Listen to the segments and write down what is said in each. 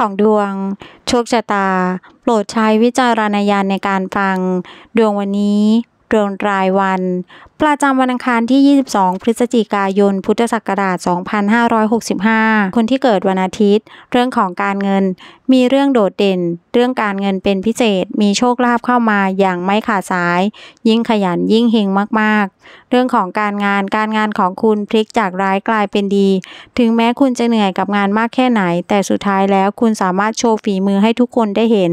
ของดวง โชคชะตา โปรดใช้วิจารณญาณในการฟัง ดวงวันนี้ ดวงรายวัน ประจำวันอังคารที่ 22 พฤศจิกายน พุทธศักราช2565 คนที่เกิดวันอาทิตย์ เรื่องของการเงินมีเรื่องโดดเด่น เรื่องการเงินเป็นพิเศษมีโชคลาภเข้ามาอย่างไม่ขาดสาย ยิ่งขยันยิ่งเฮงมากเรื่องของการงาน การงานของคุณพลิกจากร้ายกลายเป็นดี ถึงแม้คุณจะเหนื่อยกับงานมากแค่ไหน แต่สุดท้ายแล้วคุณสามารถโชว์ฝีมือให้ทุกคนได้เห็น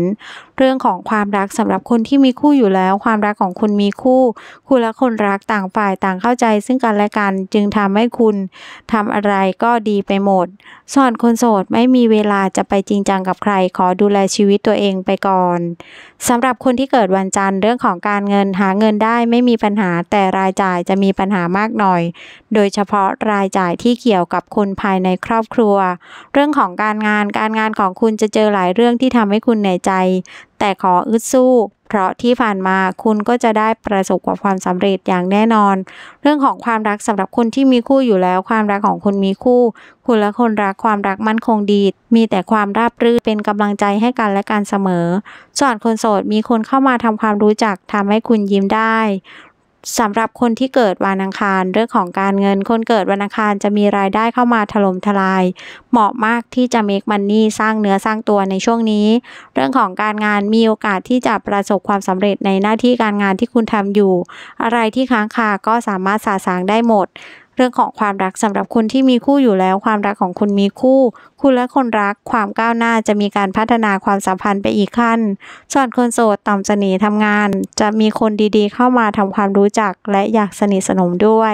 เรื่องของความรักสำหรับคนที่มีคู่อยู่แล้ว ความรักของคุณมีคู่ คุณและคนรักต่างฝ่ายต่างเข้าใจ ซึ่งกันและกันจึงทำให้คุณทำอะไรก็ดีไปหมดส่วนคนโสดไม่มีเวลาจะไปจริงจังกับใคร ขอดูแลชีวิตตัวเองไปก่อนสำหรับคนที่เกิดวันจันทร์เรื่องของการเงินหาเงินได้ไม่มีปัญหาแต่รายจ่ายจะมีปัญหามากหน่อย โดยเฉพาะรายจ่ายที่เกี่ยวกับคนภายในครอบครัว เรื่องของการงานการงานของคุณจะเจอหลายเรื่องที่ทำให้คุณเหนื่อยใจแต่ขออึดสู้ เพราะที่ผ่านมาคุณก็จะได้ประสบกับความสำเร็จอย่างแน่นอน เรื่องของความรักสำหรับคนที่มีคู่อยู่แล้ว ความรักของคุณมีคู่ คุณและคนรักความรักมั่นคงดี มีแต่ความราบรื่นเป็นกำลังใจให้กันและกันเสมอ ส่วนคนโสดมีคนเข้ามาทำความรู้จักทำให้คุณยิ้มได้สำหรับคนที่เกิดวันอังคาร เรื่องของการเงินคนเกิดวันอังคารจะมีรายได้เข้ามาถล่มทลาย เหมาะมากที่จะเมคมันนี่สร้างเนื้อสร้างตัวในช่วงนี้ เรื่องของการงานมีโอกาสที่จะประสบความสำเร็จในหน้าที่การงานที่คุณทำอยู่ อะไรที่ค้างคา ก็สามารถสาสางได้หมดเรื่องของความรักสำหรับคนที่มีคู่อยู่แล้ว ความรักของคุณมีคู่ คุณและคนรักความก้าวหน้าจะมีการพัฒนาความสัมพันธ์ไปอีกขั้น ส่วนคนโสดต่ำจะหนีทำงาน จะมีคนดีๆเข้ามาทำความรู้จักและอยากสนิทสนมด้วย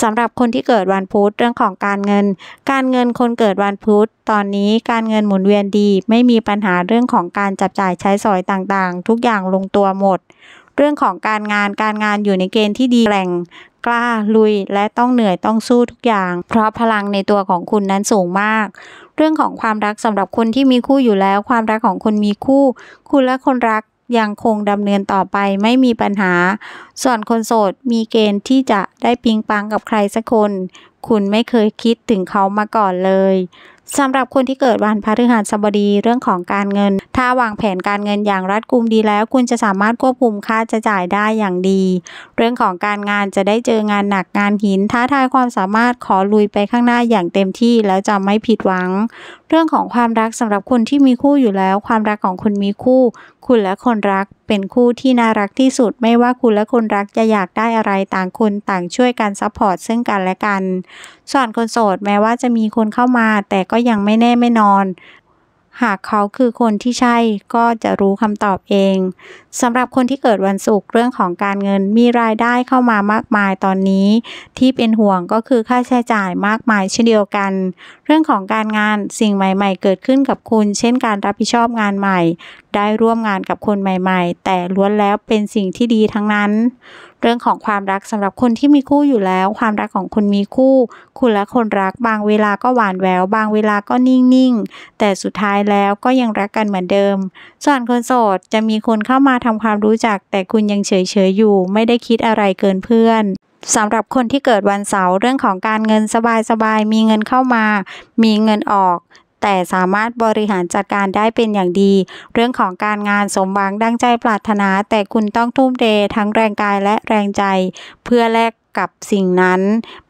สำหรับคนที่เกิดวันพุธเรื่องของการเงิน การเงินคนเกิดวันพุธ ตอนนี้การเงินหมุนเวียนดีไม่มีปัญหาเรื่องของการจับจ่ายใช้สอยต่างๆ ทุกอย่างลงตัวหมด เรื่องของการงานการงานอยู่ในเกณฑ์ที่ดีแรงกล้าลุยและต้องเหนื่อยต้องสู้ทุกอย่าง เพราะพลังในตัวของคุณนั้นสูงมาก เรื่องของความรักสำหรับคนที่มีคู่อยู่แล้ว ความรักของคนมีคู่คุณและคนรักยังคงดำเนินต่อไปไม่มีปัญหา ส่วนคนโสดมีเกณฑ์ที่จะได้ปิงปังกับใครสักคน คุณไม่เคยคิดถึงเขามาก่อนเลยสำหรับคนที่เกิดวันพฤหัสบดีเรื่องของการเงิน ถ้าวางแผนการเงินอย่างรัดกุมดี แล้วคุณจะสามารถควบคุมค่าจะจ่ายได้อย่างดี เรื่องของการงานจะได้เจองานหนักงานหิน ท้าทายความสามารถขอลุยไปข้างหน้าอย่างเต็มที่แล้วจะไม่ผิดหวัง เรื่องของความรักสำหรับคนที่มีคู่อยู่แล้ว ความรักของคุณมีคู่ คุณและคนรักเป็นคู่ที่น่ารักที่สุดไม่ว่าคุณและคนรักจะอยากได้อะไรต่างคนต่างช่วยกันซัพพอร์ตซึ่งกันและกัน ส่วนคนโสดแม้ว่าจะมีคนเข้ามาแต่ก็ยังไม่แน่ไม่นอน หากเขาคือคนที่ใช่ก็จะรู้คำตอบเองสำหรับคนที่เกิดวันศุกร์เรื่องของการเงินมีรายได้เข้ามามากมายตอนนี้ ที่เป็นห่วงก็คือค่าใช้จ่ายมากมายเช่นเดียวกัน เรื่องของการงานสิ่งใหม่ ๆ เกิดขึ้นกับคุณ เช่นการรับผิดชอบงานใหม่ ได้ร่วมงานกับคนใหม่ๆ แต่ล้วนแล้วเป็นสิ่งที่ดีทั้งนั้นเรื่องของความรักสำหรับคนที่มีคู่อยู่แล้ว ความรักของคุณมีคู่ คุณและคนรักบางเวลาก็หวานแหวว บางเวลาก็นิ่งๆ แต่สุดท้ายแล้วก็ยังรักกันเหมือนเดิม ส่วนคนโสดจะมีคนเข้ามาทำความรู้จัก แต่คุณยังเฉยๆอยู่ ไม่ได้คิดอะไรเกินเพื่อนสำหรับคนที่เกิดวันเสาร์เรื่องของการเงินสบายๆมีเงินเข้ามา มีเงินออกแต่สามารถบริหารจัดการได้เป็นอย่างดี เรื่องของการงานสมหวังดังใจปรารถนาแต่คุณต้องทุ่มเททั้งแรงกายและแรงใจ เพื่อแลกกับสิ่งนั้น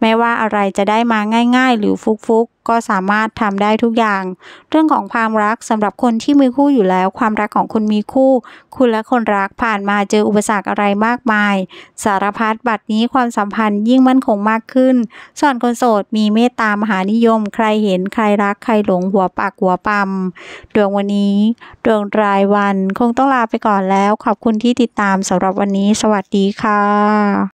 ไม่ว่าอะไรจะได้มาง่าย ๆ หรือฟุกๆก็สามารถทำได้ทุกอย่าง เรื่องของความรักสำหรับคนที่มีคู่อยู่แล้ว ความรักของคุณมีคู่ คุณและคนรักผ่านมาเจออุปสรรคอะไรมากมาย สารพัดบัตรนี้ความสัมพันธ์ยิ่งมั่นคงมากขึ้น ส่วนคนโสดมีเมตตามหานิยม ใครเห็นใครรัก ใครหลงหัวปากหัวปั๊มดวงวันนี้ดวงรายวัน คงต้องลาไปก่อนแล้วขอบคุณที่ติดตามสำหรับวันนี้ สวัสดีค่ะ